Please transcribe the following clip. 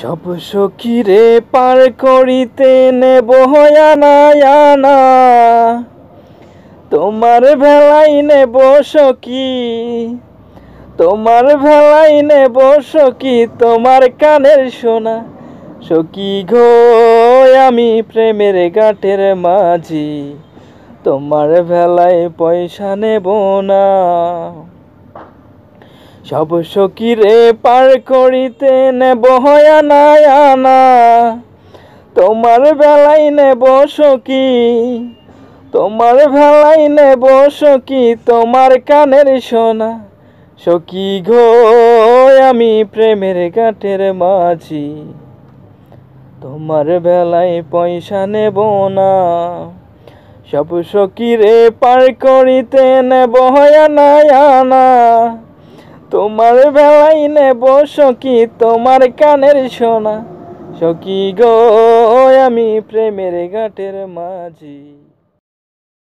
সব সখীরে পার করিতে নেব আনা আনা তোমার ভেলাই নেব সখি তোমার ভেলাই নেব সখি তোমার কানের সোনা সখী ঘো আমি প্রেমের গাঁটের মাঝি তোমার ভেলায় পয়সা নেব না সব সকিরে পার করিতে নেব নাই আনা তোমার বেলাই নেব সকি তোমার ভেলাই নেব সকি তোমার কানের সোনা সখী ঘো আমি প্রেমের কাঠের মাঝি তোমার বেলায় পয়সা নেব না সব সকিরে পার করিতে নেব নাই আনা তোমার বেলাই নেব সখী তোমার কানের সোনা সখী গো আমি প্রেমের ঘাটের মাঝি